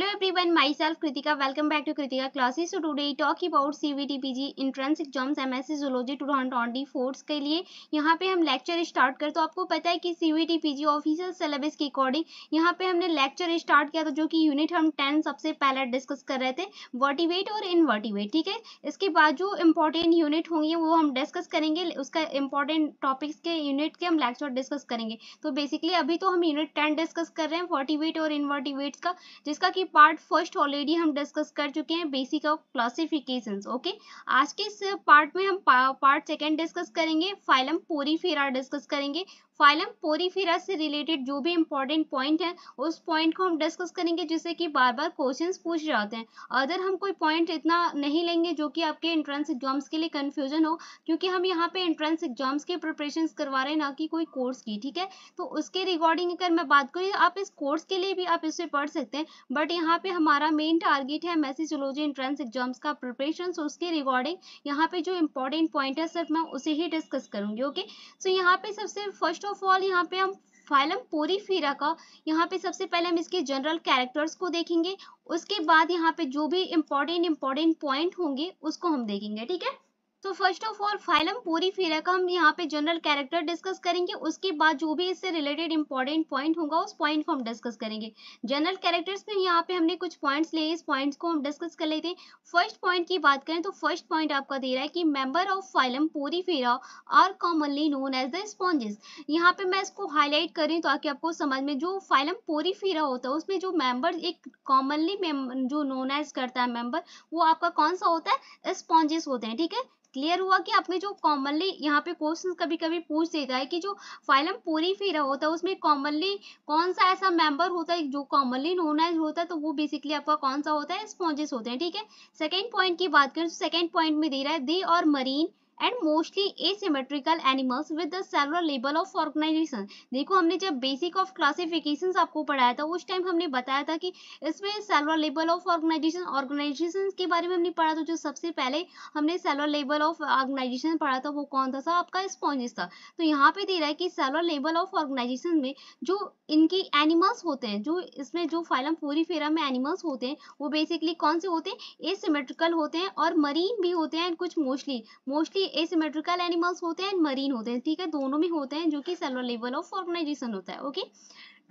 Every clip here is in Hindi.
hello self Kritika welcome back to Hello everyone, talk about C V T P G entrance exam M S C zoology two thousand twenty fours के लिए यहाँ पे हम लेक्चर स्टार्ट करते तो आपको पता है कि टी जी ऑफिशियल सिलेबस के अकॉर्डिंग यहाँ पे हमने लेक्चर स्टार्ट किया था जो कि यूनिट हम टेन सबसे पहले डिस्कस कर रहे थे वर्टिवेट और इनवर्टिवेट ठीक है इसके बाद जो इम्पोर्टेंट यूनिट होंगे वो हम डिस्कस करेंगे उसका इम्पोर्टेंट टॉपिक्स के यूनिट के हम लेक्चर डिस्कस करेंगे तो बेसिकली अभी तो हम यूनिट टेन डिस्कस कर रहे हैं वर्टिवेट और इनवर्टिवेट्स का जिसका कि पार्ट फर्स्ट ऑलरेडी हम डिस्कस कर चुके हैं बेसिक ऑफ क्लासिफिकेशन ओके आज के इस पार्ट में हम पार्ट सेकेंड डिस्कस करेंगे फाइलम पोरीफेरा डिस्कस करेंगे फाइलम पोरीफेरा से रिलेटेड जो भी इंपॉर्टेंट पॉइंट है उस पॉइंट को हम डिस्कस करेंगे जिससे कि बार बार क्वेश्चन पूछ जाते हैं अदर हम कोई पॉइंट इतना नहीं लेंगे जो कि आपके एंट्रेंस एग्जाम्स के लिए कन्फ्यूजन हो क्योंकि हम यहाँ पे एंट्रेंस एग्जाम्स के प्रिपरेशन करवा रहे हैं ना कि कोई कोर्स की ठीक है तो उसके रिगार्डिंग अगर मैं बात करूँ आप इस कोर्स के लिए भी आप इसे पढ़ सकते हैं बट यहाँ पे हमारा मेन टारगेट है मैसेजोलॉजी एंट्रेंस एग्जाम्स का प्रिपरेशन तो उसके रिगार्डिंग यहाँ पे जो इंपॉर्टेंट पॉइंट है सिर्फ मैं उसे ही डिस्कस करूंगी ओके सो यहाँ पे सबसे फर्स्ट ऑफ ऑल यहाँ पे हम फाइलम पोरी फीरा का यहाँ पे सबसे पहले हम इसके जनरल कैरेक्टर्स को देखेंगे उसके बाद यहाँ पे जो भी इम्पोर्टेंट इम्पोर्टेंट पॉइंट होंगे उसको हम देखेंगे ठीक है तो फर्स्ट ऑफ ऑल फाइलम पूरी पोरीफेरा का हम यहाँ पे जनरल कैरेक्टर डिस्कस करेंगे उसके बाद जो भी इससे रिलेटेड इंपॉर्टेंट पॉइंट होगा उस पॉइंट को हम डिस्कस करेंगे जनरल कैरेक्टर्स में यहाँ पे हमने कुछ पॉइंट्स लिए इस पॉइंट्स को हम डिस्कस कर लेते हैं फर्स्ट पॉइंट की बात करें तो फर्स्ट पॉइंट आपका दे रहा है कि member of phylum Porifera are commonly known as the sponges यहाँ पे मैं इसको हाईलाइट करी रही हूँ ताकि आपको समझ में जो फाइलम पोरीफेरा होता है उसमें जो मेंबर एक कॉमनली जो नोन एज करता है मेंबर वो आपका कौन सा होता है स्पॉन्जेस होते हैं ठीक है क्लियर हुआ कि आपने जो कॉमनली यहाँ पे क्वेश्चन कभी कभी पूछ देता है कि जो फाइलम पूरी फेरा होता है उसमें कॉमनली कौन सा ऐसा मेंबर होता है जो कॉमनली नोनाइज होता है तो वो बेसिकली आपका कौन सा होता है स्पॉन्जेस होते हैं ठीक है सेकेंड पॉइंट की बात करें तो सेकेंड पॉइंट में दे रहा है दे और marine and mostly asymmetrical animals with the several level of organisation देखो हमने जब बेसिक ऑफ क्लासिफिकेशन आपको पढ़ाया था उस टाइम हमने बताया था कि इसमें cellular level of organisation organisation के बारे में हमने पढ़ा था जो सबसे पहले हमने सेलर लेबल ऑफ ऑर्गेनाइजेशन पढ़ा था वो कौन था आपका स्पॉन्जेस था तो यहाँ पे दे रहा है कि सेलर लेवल ऑफ ऑर्गेनाइजेशन में जो इनके एनिमल्स होते हैं जो इसमें जो फाइलम पूरी फेरा में एनिमल्स होते हैं वो बेसिकली कौन से होते हैं सीमेट्रिकल होते हैं और मरीन भी होते हैं कुछ मोस्टली मोस्टली एसिमेट्रिकल एनिमल्स होते हैं मरीन होते हैं ठीक है दोनों में होते हैं जो कि सेलुलर लेवल ऑफ ऑर्गेनाइजेशन होता है ओके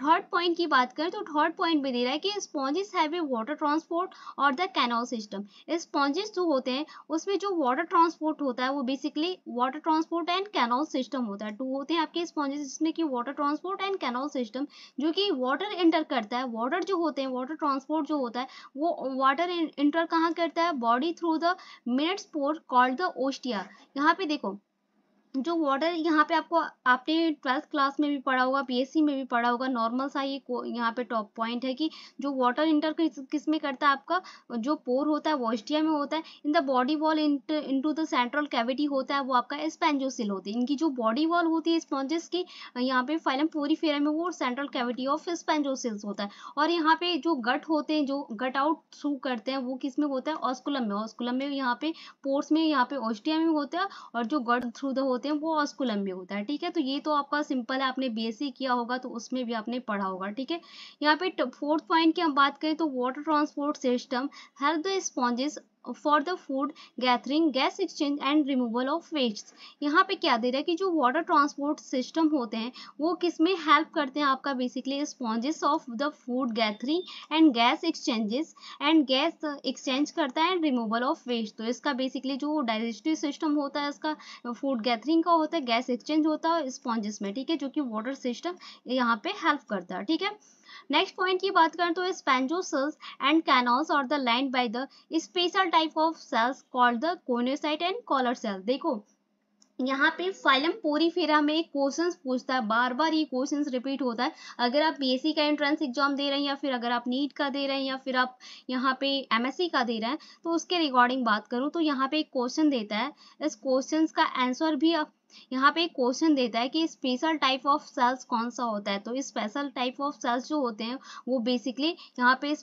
थर्ड पॉइंट की बात करें तो थर्ड पॉइंट में दे रहा है कि sponges have a water transport और द कैनल सिस्टम स्पॉन्जेस जो होते हैं उसमें जो वाटर ट्रांसपोर्ट होता है वो basically water transport and canal system होता है टू होते हैं आपके स्पॉन्जेस जिसमें कि water transport and canal system जो कि वाटर इंटर करता है वाटर जो होते हैं वाटर ट्रांसपोर्ट जो होता है वो वाटर इंटर कहाँ करता है body through the minutes port called the ostia यहाँ पे देखो जो वाटर यहाँ पे आपको आपने ट्वेल्थ क्लास में भी पढ़ा होगा बीएससी में भी पढ़ा होगा नॉर्मल सा ये यहाँ पे टॉप पॉइंट है कि जो वाटर इंटर किस, में करता है आपका जो पोर होता है वोस्टिया में होता है in the body wall into the central cavity होता है वो आपका स्पेंजोसिल होती है इनकी जो बॉडी वॉल होती है स्पॉन्जेस की यहाँ पे फाइलम फेरा में वो सेंट्रल कैविटी ऑफ स्पेंजोसिल्स होता है और यहाँ पे जो गट होते हैं जो गट आउट थ्रू करते हैं वो किस में होता है ऑस्कुलम में ऑस्कुलम में यहाँ पे पोर्स में यहाँ पे ऑस्टिया में होता है और जो गट थ्रू द होते होते हैं वो ऑस्कुलम में होता है ठीक है तो ये तो आपका सिंपल है आपने बीएससी e किया होगा तो उसमें भी आपने पढ़ा होगा ठीक है यहाँ पे फोर्थ पॉइंट की हम बात करें तो water transport system help the sponges for the food gathering gas exchange and removal of waste यहाँ पे क्या दे रहा है कि जो वाटर ट्रांसपोर्ट सिस्टम होते हैं वो किस में हेल्प करते हैं आपका basically sponges of the food gathering and gas exchanges and gas exchange करता है एंड रिमूवल ऑफ वेस्ट तो इसका बेसिकली जो डाइजेस्टिव सिस्टम होता है इसका फूड गैदरिंग रिसाइकलिंग का होता है गैस एक्सचेंज होता है स्पॉन्जेस में ठीक है जो कि वाटर सिस्टम यहाँ पे हेल्प करता है ठीक है नेक्स्ट पॉइंट की बात करें तो स्पेंजो सेल्स एंड कैनल्स और the line by the special type of cells called the choanocyte and collar cells देखो यहाँ पे फाइलम पूरी फेरा में क्वेश्चंस पूछता है बार बार ये क्वेश्चंस रिपीट होता है अगर आप पीएससी e का एंट्रेंस एग्जाम दे रहे हैं या फिर अगर आप नीट का दे रहे हैं या फिर आप यहाँ पे एमएससी e का दे रहे हैं तो उसके रिगार्डिंग बात करूँ तो यहाँ पे एक क्वेश्चन देता है इस क्वेश्चन का आंसर भी आप यहाँ पे एक क्वेश्चन देता है कि स्पेशल टाइप ऑफ सेल्स कौन सा होता है तो स्पेशल टाइप ऑफ सेल्स जो होते हैं वो बेसिकली यहाँ पे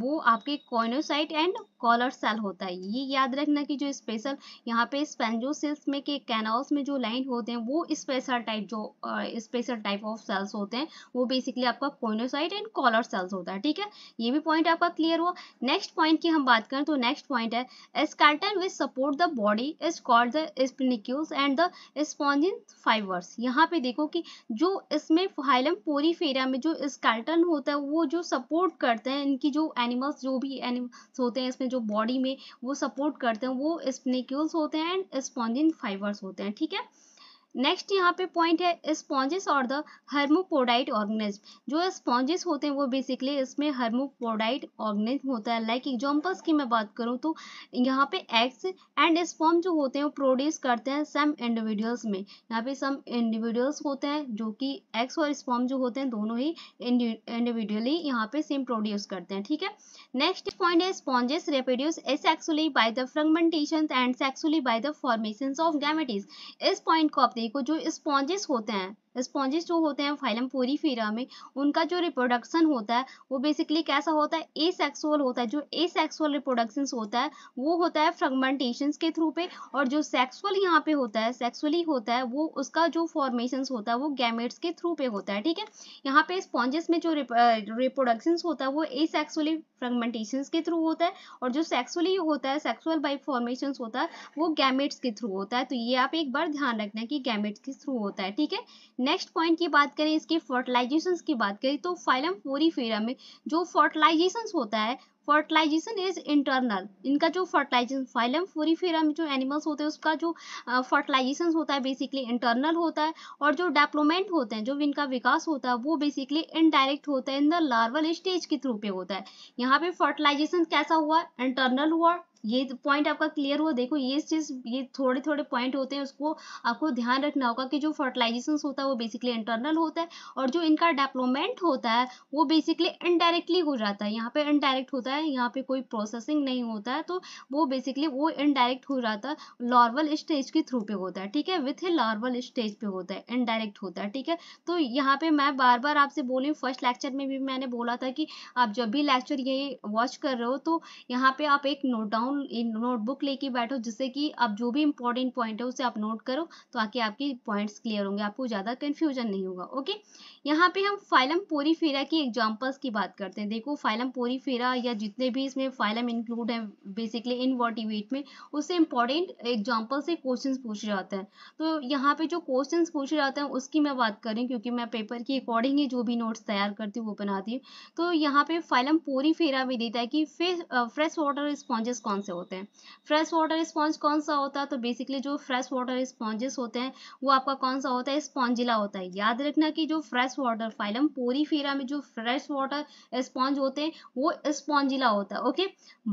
वो आपके कॉइनोसाइट एंड कॉलर सेल होता है ये याद रखना कि जो स्पेशल यहाँ पे स्पेंजो सेल्स में के कैनॉल्स में जो लाइन होते हैं वो स्पेशल टाइप जो स्पेशल टाइप ऑफ सेल्स होते हैं वो बेसिकली आपका कॉइनोसाइट एंड कॉलर सेल्स होता है ठीक है ये भी पॉइंट आपका क्लियर हुआ नेक्स्ट पॉइंट की हम बात करें तो नेक्स्ट पॉइंट है skeleton which support the body is called the spicules and the spongin fibres यहाँ पे देखो कि जो इसमें फाइलम पोरीफेरा में जो स्कैल्टन होता है वो जो सपोर्ट करते हैं इनकी जो एनिमल्स जो भी एनिमल्स होते हैं इसमें जो बॉडी में वो सपोर्ट करते हैं वो स्पनिक्यूल्स होते हैं एंड स्पॉन्जिन फाइबर्स होते हैं ठीक है नेक्स्ट यहाँ पे पॉइंट है स्पॉन्जेस और द हर्मोपोडाइट ऑर्गेनिज्म जो स्पॉन्जेस होते हैं वो बेसिकली इसमें हर्मोपोडाइट ऑर्गेनिज्म होता है लाइक एग्जांपल्स की मैं बात करूँ तो यहाँ पे एग्स एंड स्पॉम जो होते हैं वो प्रोड्यूस करते हैं सम इंडिविजुअल्स में यहाँ पे सम इंडिविजुअल्स होते हैं जो कि एग्स और स्पॉम जो होते हैं दोनों ही इंडिविजुअली यहाँ पे सेम प्रोड्यूस करते हैं ठीक है नेक्स्ट पॉइंट है sponges reproduce asexually by the fragmentation and sexually by the formation of gametes इस पॉइंट को आपने को जो स्पॉन्जेस होते हैं स्पॉन्जेस जो होते हैं फाइलम फेरा में उनका जो रिप्रोडक्शन होता है वो बेसिकली कैसा होता है एसेक्सुअल होता है जो सेक्सुअल रिप्रोडक्शन होता है वो होता है फ्रेगमेंटेशन के थ्रू पे और जो सेक्सुअल यहाँ पे होता है सेक्सुअली होता है वो उसका जो फॉर्मेशन होता है वो गैमेट्स के थ्रू पे होता है ठीक है यहाँ पे स्पॉन्जेस में जो रिप्रोडक्शन होता है वो एसेक्सुअली फ्रेगमेंटेशन के थ्रू होता है और जो सेक्सुअली होता है सेक्सुअल बाई फॉर्मेशन होता है वो गैमेट्स के थ्रू होता है तो ये आप एक बार ध्यान रखना है कि गैमेट्स के थ्रू होता है ठीक है नेक्स्ट पॉइंट की बात करें इसके फर्टिलाइजेशन की बात करें तो फाइलम फोरीफेरा में जो फर्टिलाइजेशन होता है फर्टिलाइजेशन इज इंटरनल इनका जो फर्टिलाइजेशन फाइलम फोरीफेरा में जो एनिमल्स होते हैं उसका जो फर्टिलाइजेशन होता है बेसिकली इंटरनल होता है और जो डेवलपमेंट होते हैं जो इनका विकास होता है वो बेसिकली इनडायरेक्ट होता है इन द लार्वल स्टेज के थ्रू पे होता है यहाँ पे फर्टिलाइजेशन कैसा हुआ इंटरनल हुआ ये पॉइंट तो आपका क्लियर हुआ देखो ये चीज ये थोड़े थोड़े पॉइंट होते हैं उसको आपको ध्यान रखना होगा कि जो फर्टिलाइजेशन होता है वो बेसिकली इंटरनल होता है और जो इनका डेवलपमेंट होता है वो बेसिकली इनडायरेक्टली हो जाता है यहाँ पे इनडायरेक्ट होता है यहाँ पे कोई प्रोसेसिंग नहीं होता है तो वो बेसिकली वो इनडायरेक्ट हो जाता है लॉर्वल स्टेज के थ्रू पे होता है ठीक है विथ ए लॉर्वल स्टेज पे होता है इनडायरेक्ट होता है ठीक है तो यहाँ पे मैं बार बार आपसे बोली हूँ फर्स्ट लेक्चर में भी मैंने बोला था कि आप जब भी लेक्चर ये वॉच कर रहे हो तो यहाँ पे आप एक note down down in notebook लेके बैठो जिससे कि आप जो भी इंपॉर्टेंट पॉइंट है उसे आप नोट करो तो आके आपके पॉइंट्स क्लियर होंगे आपको ज़्यादा कंफ्यूजन नहीं होगा ओके यहाँ पे हम फाइलम पोरीफेरा की एग्जाम्पल्स की बात करते हैं देखो फाइलम पोरीफेरा या जितने भी इसमें फाइलम इंक्लूड है बेसिकली इन इनवर्टिवेट में उससे इंपॉर्टेंट एग्जाम्पल से क्वेश्चन पूछे जाते हैं तो यहाँ पे जो क्वेश्चन पूछे जाते हैं उसकी मैं बात करें क्योंकि मैं पेपर के अकॉर्डिंग ही जो भी नोट्स तैयार करती हूँ वो बनाती हूँ तो यहाँ पे फाइलम पोरीफेरा भी देता है कि फ्रेश वाटर स्पॉन्जेस कौन कौन से होते हैं फ्रेश वाटर स्पॉन्ज कौन सा होता है तो बेसिकली जो फ्रेश वाटर स्पॉन्जेस होते हैं वो आपका कौन सा होता है स्पॉन्जिला होता है याद रखना कि जो फ्रेश वाटर फाइलम पूरी फेरा में जो फ्रेश वाटर स्पॉन्ज होते हैं वो स्पॉन्जिला होता है ओके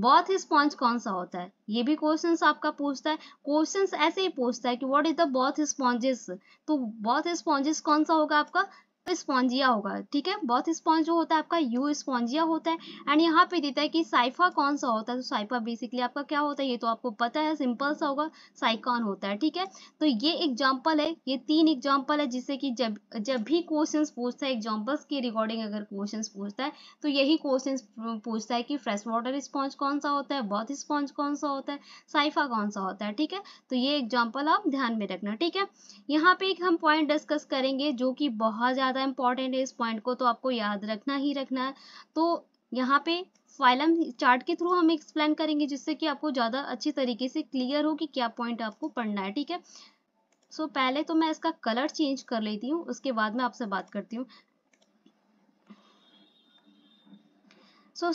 बॉथ स्पॉन्ज कौन सा होता है ये भी क्वेश्चन आपका पूछता है क्वेश्चन ऐसे ही पूछता है कि what is the both sponges तो बॉथ स्पॉन्जेस कौन सा होगा आपका स्पॉन्जिया होगा ठीक है बॉथ स्पॉन्ज जो होता है आपका यू स्पॉन्जिया होता है एंड यहाँ पे देता है कि साइफा कौन सा होता है तो साइफा बेसिकली आपका क्या होता है ये तो आपको पता है सिंपल सा होगा साइकॉन होता है ठीक है तो ये एग्जाम्पल है ये तीन एग्जाम्पल है जिससे कि जब जब भी क्वेश्चन पूछता है एग्जाम्पल्स के रिकॉर्डिंग अगर क्वेश्चन पूछता है तो यही क्वेश्चन पूछता है कि फ्रेश वाटर स्पॉन्ज कौन सा होता है बॉथ स्पॉन्ज कौन सा होता है साइफा कौन सा होता है ठीक है तो ये एग्जाम्पल आप ध्यान में रखना ठीक है यहाँ पे एक हम पॉइंट डिस्कस करेंगे जो कि बहुत ज़्यादा ज़्यादा इंपॉर्टेंट है इस पॉइंट को तो आपको याद रखना ही रखना है तो यहाँ पे फाइलम चार्ट के थ्रू हम एक्सप्लेन करेंगे जिससे कि आपको ज़्यादा अच्छी तरीके से क्लियर हो कि क्या पॉइंट आपको पढ़ना है ठीक है सो so, पहले तो मैं इसका कलर चेंज कर लेती हूँ उसके बाद मैं आपसे बात करती हूँ सो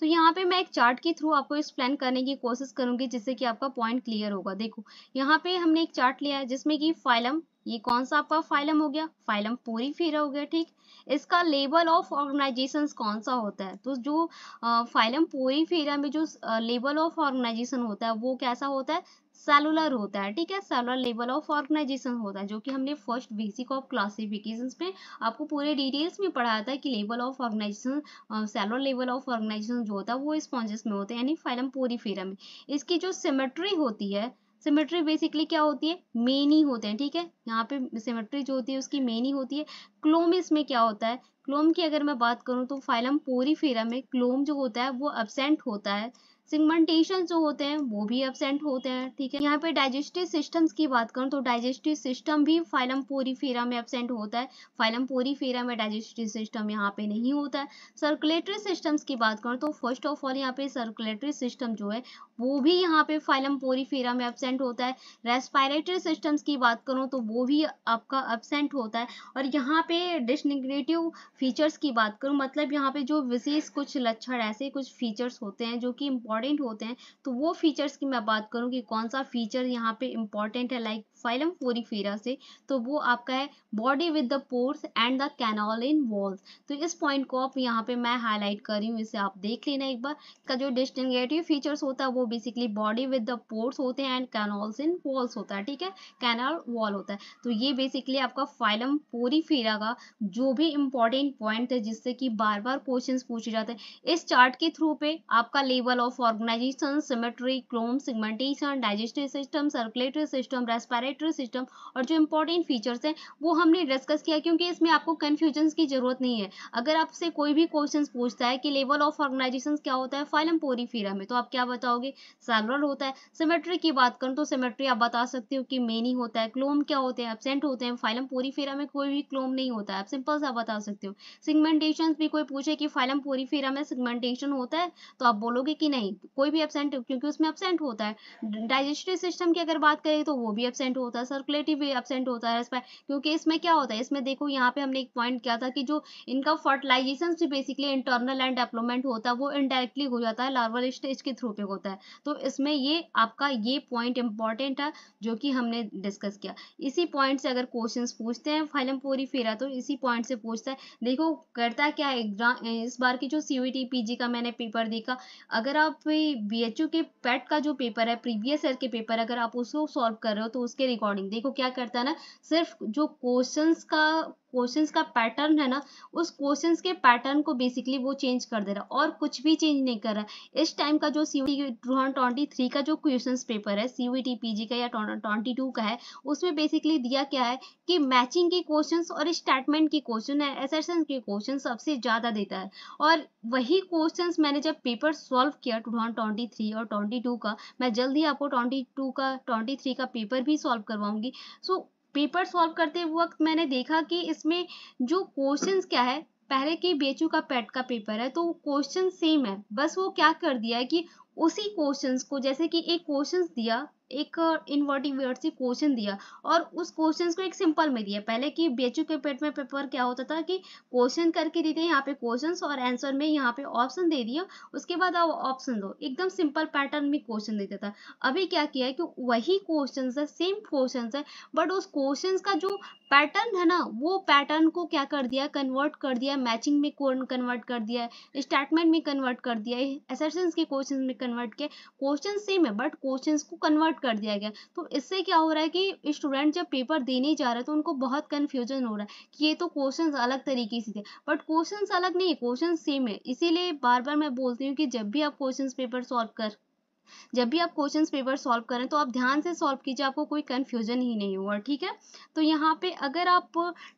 तो यहाँ पे मैं एक चार्ट के थ्रू आपको एक्सप्लेन करने की कोशिश करूंगी जिससे कि आपका पॉइंट क्लियर होगा देखो यहाँ पे हमने एक चार्ट लिया है जिसमें कि फाइलम ये कौन सा आपका फाइलम हो गया फाइलम पूरी फेरा हो गया ठीक इसका लेवल ऑफ ऑर्गेनाइजेशन कौन सा होता है तो जो फाइलम पूरी फेरा में जो लेवल ऑफ ऑर्गेनाइजेशन होता है वो कैसा होता है सेलुलर होता है ठीक है सेलुलर लेवल ऑफ ऑर्गेनाइजेशन होता है जो कि हमने फर्स्ट बेसिक ऑफ क्लासिफिकेशन में आपको पूरे डिटेल्स में पढ़ाया था कि level of organisation cellular level of organisation जो होता है वो स्पॉन्जेस में होते हैं यानी फाइलम फेरा में इसकी जो सिमेट्री होती है सिमेट्री बेसिकली क्या होती है मेनी होते हैं ठीक है यहाँ पे सिमेट्री जो होती है उसकी मेनी होती है क्लोम इसमें क्या होता है क्लोम की अगर मैं बात करूँ तो फाइलम पोरी में क्लोम जो होता है वो एबसेंट होता है सिगमेंटेशन जो होते हैं वो भी एबसेंट होते हैं ठीक है यहाँ पे डाइजेस्टिव सिस्टम्स की बात करूँ तो डाइजेस्टिव सिस्टम भी फाइलम पोरीफेरा में एबसेंट होता है फाइलम पोरीफेरा में डाइजेस्टिव सिस्टम यहाँ पे नहीं होता है सर्कुलेटरी सिस्टम्स की बात करूँ तो फर्स्ट ऑफ ऑल यहाँ पे सर्कुलेटरी सिस्टम जो है वो भी यहाँ पे फाइलम पोरीफेरा में एबसेंट होता है रेस्पायरेटरी सिस्टम्स की बात करूँ तो वो भी आपका एबसेंट होता है और यहाँ पे डिस्टिंगटिव फीचर्स की बात करूँ मतलब यहाँ पे जो विशेष कुछ लक्षण ऐसे कुछ फीचर्स होते हैं जो कि इम्पोर्टेंट इंपॉर्टेंट होते हैं तो वो फीचर्स की मैं बात करूँ कि कौन सा फीचर यहाँ पे इंपॉर्टेंट है लाइक फाइलम फोरीफेरा से तो वो आपका है body with the pores and the canal in walls तो इस पॉइंट को आप यहाँ पे मैं हाईलाइट कर रही हूँ इसे आप देख लेना एक बार का जो डिस्टिंगेटिव फीचर्स होता है वो basically body with the pores होते हैं एंड कैनॉल्स इन वॉल्स होता है ठीक है कैनॉल वॉल होता है तो ये बेसिकली आपका फाइलम पोरीफेरा का जो भी इंपॉर्टेंट पॉइंट है जिससे कि बार बार क्वेश्चन पूछे जाते हैं इस चार्ट के थ्रू पे आपका लेवल ऑफ ऑर्गेनाइजेशन सिमेट्री क्रोम segmentation digestive system circulatory system respiratory system और जो इंपॉर्टेंट फीचर्स हैं वो हमने डिस्कस किया क्योंकि इसमें आपको कन्फ्यूजन की जरूरत नहीं है अगर आपसे कोई भी क्वेश्चन पूछता है कि लेवल ऑफ ऑर्गेनाइजेशन क्या होता है फाइलम पोरी में तो आप क्या बताओगे सैगरल होता है सिमेट्री की बात करूँ तो सिमेट्री आप बता सकते हो कि मेनी होता है क्लोम क्या होते हैं एबसेंट होते हैं फाइलम पोरी में कोई भी क्लोम नहीं होता है आप सिंपल सा बता सकते हो सिगमेंटेशन भी कोई पूछे कि फाइलम पोरी में सिगमेंटेशन होता है तो आप बोलोगे कि नहीं कोई भी एबसेंट क्योंकि उसमें एबसेंट होता है डाइजेस्टिव सिस्टम की अगर बात करें तो वो भी एबसेंट होता है सर्कुलेटिव भी एबसेंट होता है इसमें क्योंकि इसमें क्या होता है इसमें देखो यहाँ पे हमने एक पॉइंट किया था कि जो इनका फर्टिलाइजेशन से बेसिकली इंटरनल एंड डेवलपमेंट होता है वो इनडायरेक्टली हो जाता है लार्वल स्टेज के थ्रू पे होता है तो इसमें ये आपका ये पॉइंट इंपॉर्टेंट है जो कि हमने डिस्कस किया इसी पॉइंट से अगर क्वेश्चन पूछते हैं फाइलम पूरी फेरा तो इसी पॉइंट से पूछता है देखो करता क्या एग्जाम इस बार की जो सी पीजी का मैंने पेपर देखा अगर आप एच यू के पेट e का जो पेपर है प्रीवियस ईयर के पेपर अगर आप उसको सॉल्व कर रहे हो तो उसके रिकॉर्डिंग देखो क्या करता है ना सिर्फ जो क्वेश्चंस का क्वेश्चन का पैटर्न है ना उस क्वेश्चन के पैटर्न को बेसिकली वो चेंज कर दे रहा है और कुछ भी चेंज नहीं कर रहा है इस टाइम का जो सी ट्वेंटी थ्री का जो क्वेश्चन पेपर है सी पीजी का या ट्वेंटी टू का है उसमें बेसिकली दिया क्या है कि मैचिंग के क्वेश्चन और स्टेटमेंट के क्वेश्चन है एसेशन के क्वेश्चन सबसे ज़्यादा देता है और वही क्वेश्चन मैंने जब पेपर सॉल्व किया टू थ्री और ट्वेंटी टू का मैं जल्द आपको ट्वेंटी टू का ट्वेंटी थ्री का पेपर भी सॉल्व करवाऊंगी सो so, पेपर सॉल्व करते वक्त मैंने देखा कि इसमें जो क्वेश्चंस क्या है पहले के बी का पेट का पेपर है तो क्वेश्चन सेम है बस वो क्या कर दिया है कि उसी क्वेश्चंस को जैसे कि एक क्वेश्चंस दिया एक इनवर्टिंग वर्ड से क्वेश्चन दिया और उस क्वेश्चन को एक सिंपल में दिया पहले कि बेचू के पेट में पेपर क्या होता था कि क्वेश्चन करके देते हैं यहाँ पे क्वेश्चन और आंसर में यहाँ पे ऑप्शन दे दिया उसके बाद आप ऑप्शन दो एकदम सिंपल पैटर्न में क्वेश्चन देता था अभी क्या किया है कि वही क्वेश्चन है सेम क्वेश्चन है बट उस क्वेश्चन का जो पैटर्न है ना वो पैटर्न को क्या कर दिया कन्वर्ट कर दिया मैचिंग में कन्वर्ट कर दिया स्टेटमेंट में कन्वर्ट कर दिया एसेशन के क्वेश्चन में कन्वर्ट किया क्वेश्चन सेम है बट क्वेश्चन को कन्वर्ट कट कर दिया गया तो इससे क्या हो रहा है कि स्टूडेंट जब पेपर देने जा रहे हैं तो उनको बहुत कन्फ्यूजन हो रहा है कि ये तो क्वेश्चन अलग तरीके से थे बट क्वेश्चन अलग नहीं है क्वेश्चन सेम है इसीलिए बार बार मैं बोलती हूँ कि जब भी आप क्वेश्चन पेपर सॉल्व कर जब भी आप क्वेश्चन पेपर सॉल्व करें तो आप ध्यान से सॉल्व कीजिए आपको कोई कन्फ्यूजन ही नहीं हुआ ठीक है तो यहाँ पे अगर आप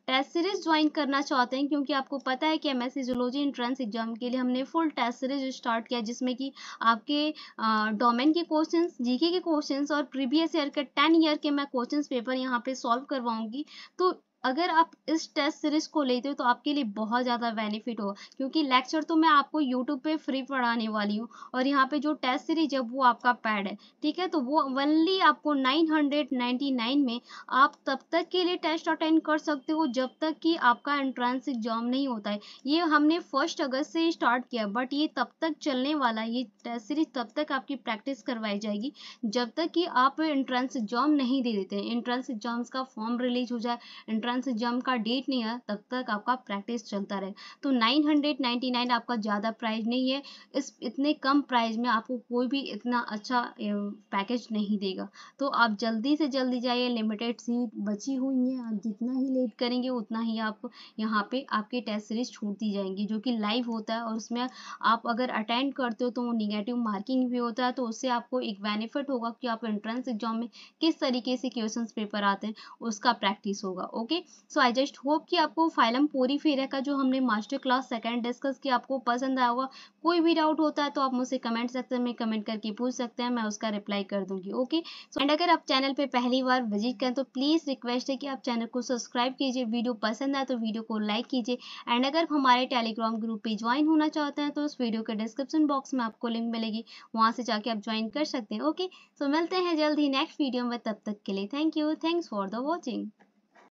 टेस्ट सीरीज ज्वाइन करना चाहते हैं क्योंकि आपको पता है कि M S zoology entrance exam के लिए हमने फुल टेस्ट सीरीज स्टार्ट किया जिसमें कि आपके डोमेन के क्वेश्चन जीके के क्वेश्चन और प्रीवियस ईयर के टेन ईयर के मैं क्वेश्चन पेपर यहाँ पे सॉल्व करवाऊंगी तो अगर आप इस टेस्ट सीरीज को लेते हो तो आपके लिए बहुत ज़्यादा बेनिफिट हो क्योंकि लेक्चर तो मैं आपको यूट्यूब पे फ्री पढ़ाने वाली हूँ और यहाँ पे जो टेस्ट सीरीज है वो आपका पैड है ठीक है तो वो वनली आपको 999 में आप तब तक के लिए टेस्ट अटेंड कर सकते हो जब तक कि आपका एंट्रेंस एग्जाम नहीं होता है ये हमने फर्स्ट अगस्त से स्टार्ट किया बट ये तब तक चलने वाला ये टेस्ट सीरीज तब तक आपकी प्रैक्टिस करवाई जाएगी जब तक कि आप एंट्रेंस एग्जाम नहीं दे देते एंट्रेंस एग्जाम्स का फॉर्म रिलीज हो जाए एंट्रेंस रन से जंप का डेट नहीं है तब तक आपका प्रैक्टिस चलता रहे तो 999 आपका ज़्यादा प्राइस नहीं है इस इतने कम प्राइस में आपको कोई भी इतना अच्छा पैकेज नहीं देगा तो आप जल्दी से जल्दी जाइए लिमिटेड सीट बची हुई हैं आप जितना ही लेट करेंगे उतना ही आप यहाँ पे आपके टेस्ट सीरीज छूट दी जाएंगी जो कि लाइव होता है और उसमें आप अगर अटेंड करते हो तो वो निगेटिव मार्किंग भी होता है तो उससे आपको एक बेनिफिट होगा कि आप एंट्रेंस एग्जाम में किस तरीके से क्वेश्चन पेपर आते हैं उसका प्रैक्टिस होगा okay so I just hope कि आपको फाइलम पूरी फेरा का जो हमने मास्टर क्लास सेकेंड डिस्कस किया आपको पसंद आया होगा कोई भी डाउट होता है तो आप मुझसे कमेंट सेक्शन में कमेंट करके पूछ सकते हैं मैं उसका रिप्लाई कर दूंगी ओके सो एंड अगर आप चैनल पर पहली बार विजिट करें तो प्लीज़ रिक्वेस्ट है कि आप चैनल को सब्सक्राइब कीजिए वीडियो पसंद आए तो वीडियो को लाइक कीजिए एंड अगर हमारे टेलीग्राम ग्रुप पर ज्वाइन होना चाहते हैं तो उस वीडियो के डिस्क्रिप्शन बॉक्स में आपको लिंक मिलेगी वहाँ से जाके आप ज्वाइन कर सकते हैं ओके सो मिलते हैं जल्द ही नेक्स्ट वीडियो में तब तक के लिए thank you thanks for the watching